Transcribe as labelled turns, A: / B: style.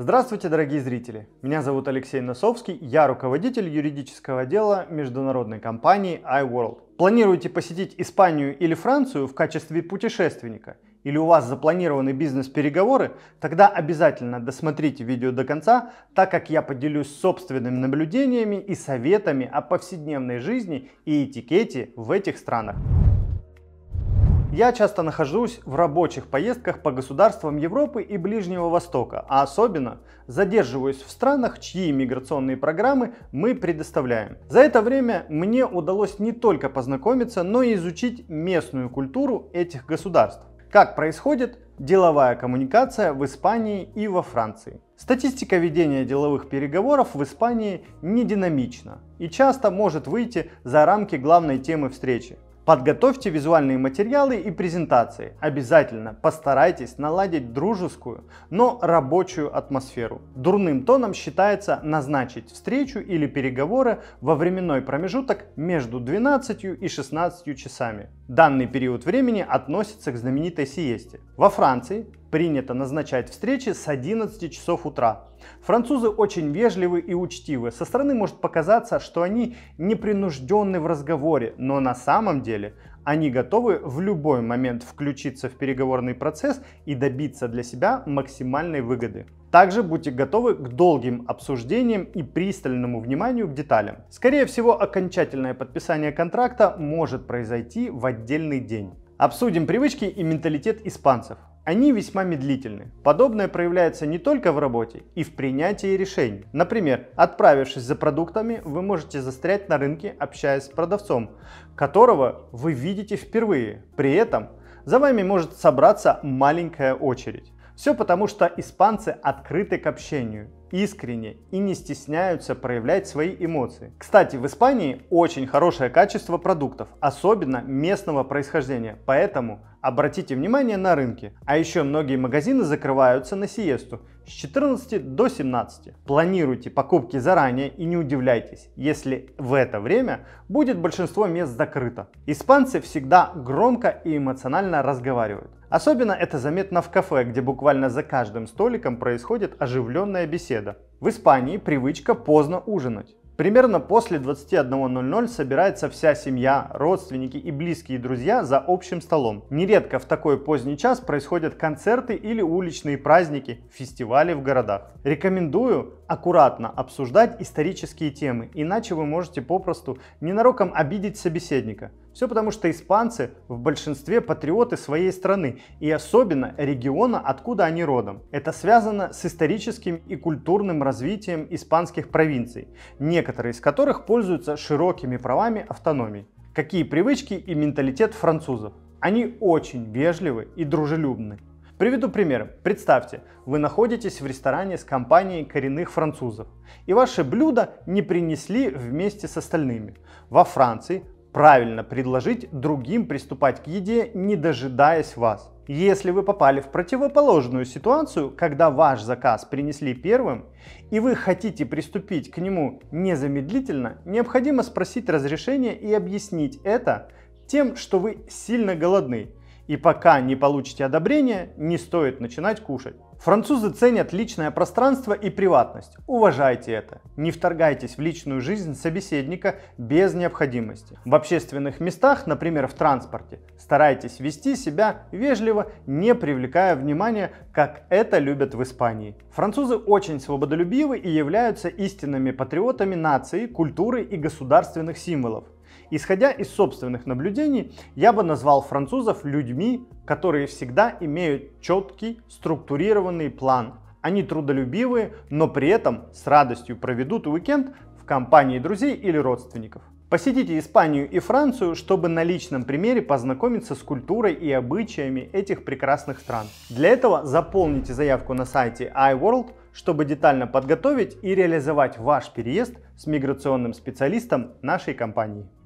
A: Здравствуйте, дорогие зрители! Меня зовут Алексей Носовский, я руководитель юридического отдела международной компании iWorld. Планируете посетить Испанию или Францию в качестве путешественника? Или у вас запланированы бизнес-переговоры? Тогда обязательно досмотрите видео до конца, так как я поделюсь собственными наблюдениями и советами о повседневной жизни и этикете в этих странах. Я часто нахожусь в рабочих поездках по государствам Европы и Ближнего Востока, а особенно задерживаюсь в странах, чьи миграционные программы мы предоставляем. За это время мне удалось не только познакомиться, но и изучить местную культуру этих государств. Как происходит деловая коммуникация в Испании и во Франции. Статистика ведения деловых переговоров в Испании не динамична и часто может выйти за рамки главной темы встречи. Подготовьте визуальные материалы и презентации. Обязательно постарайтесь наладить дружескую, но рабочую атмосферу. Дурным тоном считается назначить встречу или переговоры во временной промежуток между 12 и 16 часами. Данный период времени относится к знаменитой сиесте. Во Франции принято назначать встречи с 11 часов утра. Французы очень вежливы и учтивы. Со стороны может показаться, что они непринужденны в разговоре, но на самом деле они готовы в любой момент включиться в переговорный процесс и добиться для себя максимальной выгоды. Также будьте готовы к долгим обсуждениям и пристальному вниманию к деталям. Скорее всего, окончательное подписание контракта может произойти в отдельный день. Обсудим привычки и менталитет испанцев. Они весьма медлительны. Подобное проявляется не только в работе, и в принятии решений. Например, отправившись за продуктами, вы можете застрять на рынке, общаясь с продавцом, которого вы видите впервые. При этом за вами может собраться маленькая очередь. Все потому, что испанцы открыты к общению искренне и не стесняются проявлять свои эмоции. Кстати, в Испании очень хорошее качество продуктов, особенно местного происхождения, поэтому обратите внимание на рынки. А еще многие магазины закрываются на сиесту с 14 до 17. Планируйте покупки заранее и не удивляйтесь, если в это время будет большинство мест закрыто. Испанцы всегда громко и эмоционально разговаривают. Особенно это заметно в кафе, где буквально за каждым столиком происходит оживленная беседа соседа. В Испании привычка поздно ужинать. Примерно после 21.00 собирается вся семья, родственники и близкие друзья за общим столом. Нередко в такой поздний час происходят концерты или уличные праздники, фестивали в городах. Рекомендую аккуратно обсуждать исторические темы, иначе вы можете попросту ненароком обидеть собеседника. Все потому, что испанцы в большинстве патриоты своей страны и особенно региона, откуда они родом. Это связано с историческим и культурным развитием испанских провинций, некоторые из которых пользуются широкими правами автономии. Какие привычки и менталитет французов? Они очень вежливы и дружелюбны, Приведу пример. Представьте, вы находитесь в ресторане с компанией коренных французов, и ваши блюда не принесли вместе с остальными. Во Франции правильно предложить другим приступать к еде, не дожидаясь вас. Если вы попали в противоположную ситуацию, когда ваш заказ принесли первым, и вы хотите приступить к нему незамедлительно, необходимо спросить разрешение и объяснить это тем, что вы сильно голодны и пока не получите одобрение, не стоит начинать кушать. Французы ценят личное пространство и приватность. Уважайте это. Не вторгайтесь в личную жизнь собеседника без необходимости. В общественных местах, например, в транспорте, старайтесь вести себя вежливо, не привлекая внимания, как это любят в Испании. Французы очень свободолюбивы и являются истинными патриотами нации, культуры и государственных символов. Исходя из собственных наблюдений, я бы назвал французов людьми, которые всегда имеют четкий, структурированный план. Они трудолюбивые, но при этом с радостью проведут уикенд в компании друзей или родственников. Посетите Испанию и Францию, чтобы на личном примере познакомиться с культурой и обычаями этих прекрасных стран. Для этого заполните заявку на сайте iWorld, чтобы детально подготовить и реализовать ваш переезд с миграционным специалистом нашей компании.